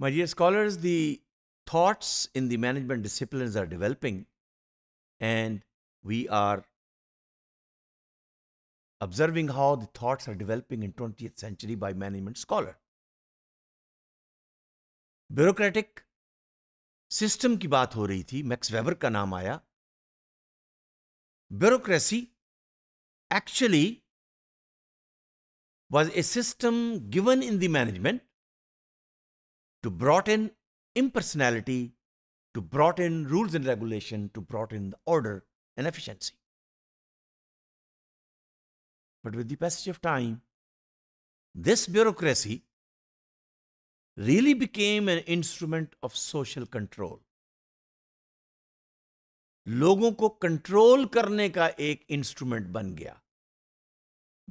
My dear scholars, the thoughts in the management disciplines are developing and we are observing how the thoughts are developing in 20th century by management scholar. Bureaucratic system की बात हो रही थी Max Weber का नाम आया bureaucracy actually was a system given in the management to brought in impersonality, to brought in rules and regulation, to brought in the order and efficiency. But with the passage of time, this bureaucracy really became an instrument of social control. लोगों को control करने का एक instrument बन गया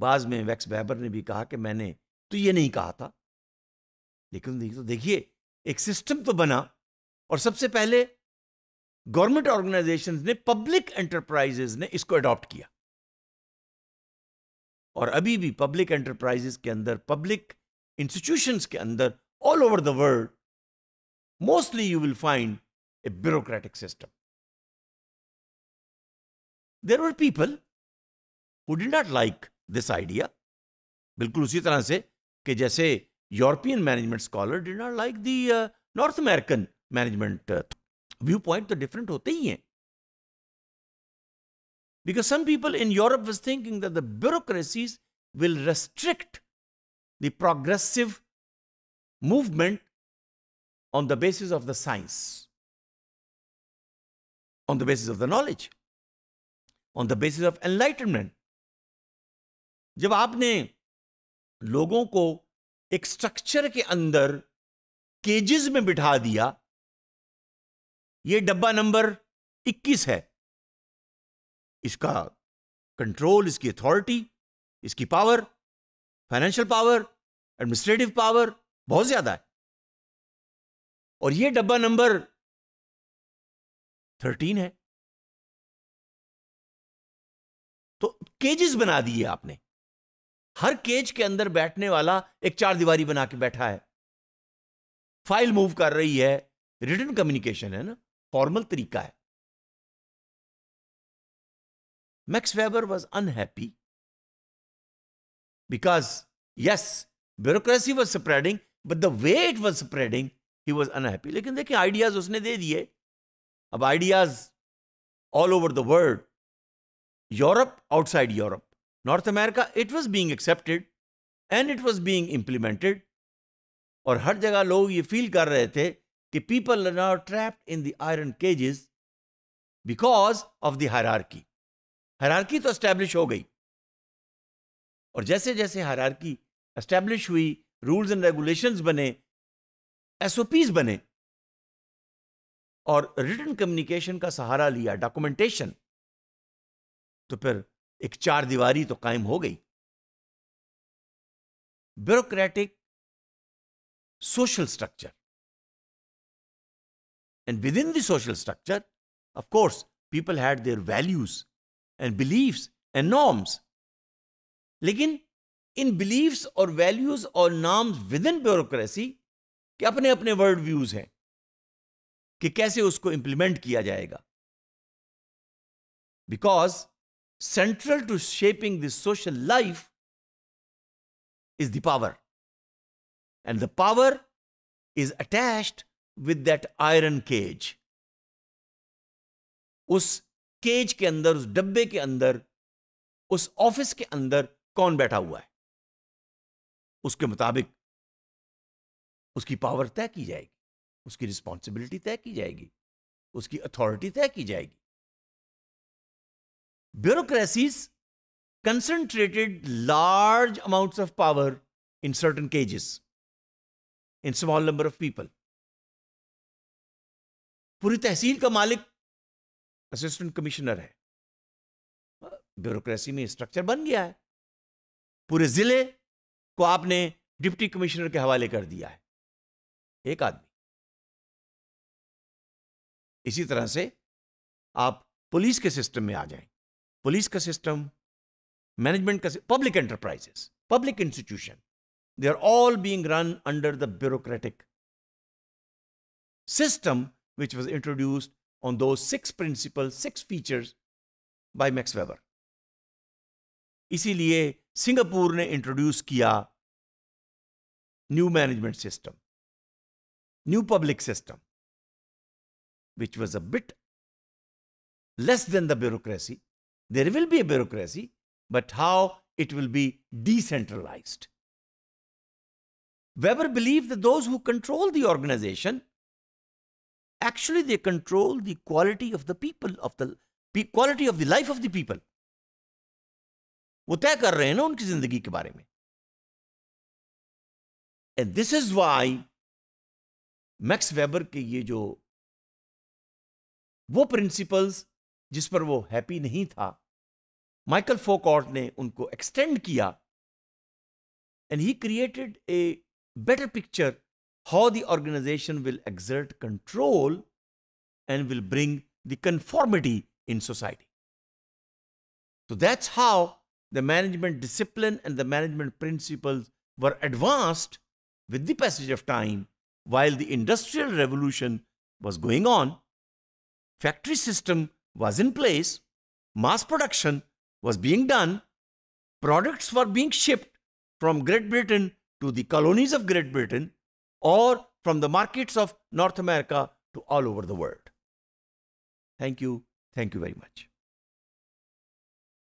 बाज में wax बैबर ने भी कहा कि मैंने तो ये नहीं कहा था लेकिन तो देखिए एक सिस्टम तो बना और सबसे पहले गवर्नमेंट ऑर्गेनाइजेशन ने पब्लिक एंटरप्राइजेस ने इसको अडॉप्ट किया और अभी भी पब्लिक एंटरप्राइजेस के अंदर पब्लिक इंस्टीट्यूशंस के अंदर all over the world mostly you will find a bureaucratic system there are people who did not like this idea बिल्कुल उसी तरह से कि जैसे European management scholar did not like the uh, North American management uh, viewpoint. The different hote hi hain. Because some people in Europe was thinking that the bureaucracies will restrict the progressive movement on the basis of the science, on the basis of the knowledge, on the basis of enlightenment. जब आपने लोगों को एक structure के अंदर केजेस में बिठा दिया ये डब्बा नंबर 21 है इसका कंट्रोल इसकी अथॉरिटी इसकी power financial power administrative power बहुत ज्यादा है और ये डब्बा नंबर थर्टीन है तो केजेस बना दिए आपने हर केज के अंदर बैठने वाला एक चार दीवारी बना के बैठा है फाइल मूव कर रही है रिटर्न कम्युनिकेशन है ना फॉर्मल तरीका है Max Weber was unhappy because yes bureaucracy was spreading but the way it was spreading he was unhappy लेकिन देखिए आइडियाज उसने दे दिए अब ideas all over the world Europe outside Europe North America it was being accepted and it was being implemented और हर जगह लोग ये फील कर रहे थे कि people are not trapped in the iron cages because of the hierarchy hierarchy तो एस्टैब्लिश हो गई और जैसे जैसे हरारकी एस्टैब्लिश हुई रूल्स एंड रेगुलेशंस बने एसओपीज बने और रिटर्न कम्युनिकेशन का सहारा लिया डॉक्यूमेंटेशन तो फिर एक चार दीवारी तो कायम हो गई bureaucratic social structure and within the social structure of course people had their values and beliefs and norms लेकिन इन बिलीव्स और वैल्यूज और नॉर्म्स विद इन ब्यूरोक्रेसी के अपने अपने वर्ल्ड व्यूज हैं कि कैसे उसको इंप्लीमेंट किया जाएगा because central to shaping this social life is the power. And the power is attached with that iron cage. उस केज के अंदर उस डब्बे के अंदर उस ऑफिस के अंदर कौन बैठा हुआ है उसके मुताबिक उसकी पावर तय की जाएगी उसकी रिस्पॉन्सिबिलिटी तय की जाएगी उसकी अथॉरिटी तय की जाएगी bureaucracies concentrated large amounts of power in certain cages in small number of people पूरी तहसील का मालिक असिस्टेंट कमिश्नर है ब्यूरोक्रेसी में स्ट्रक्चर बन गया है पूरे जिले को आपने डिप्टी कमिश्नर के हवाले कर दिया है एक आदमी इसी तरह से आप पुलिस के सिस्टम में आ जाएं पुलिस का सिस्टम मैनेजमेंट का public enterprises public institution they are all being run under the bureaucratic system which was introduced on those six principles six features by Max Weber इसीलिए सिंगापुर ने introduce किया new management system new public system which was a bit less than the bureaucracy there will be a bureaucracy, but how it will be decentralized. Weber believed that those who control the organization actually they control the quality of the people of the quality of the life of the people And this is why Max Weber उनकी जिंदगी के बारे में जिस पर वो happy नहीं था माइकल फोकॉर्ट ने उनको एक्सटेंड किया and he created a better picture how the organisation will exert control and will bring the conformity in society तो that's how the management discipline and the management principle were advanced with the passage of time while the industrial revolution was going on factory system was in place, mass production was being done, products were being shipped from Great Britain to the colonies of Great Britain or from the markets of North America to all over the world. Thank you. Thank you very much.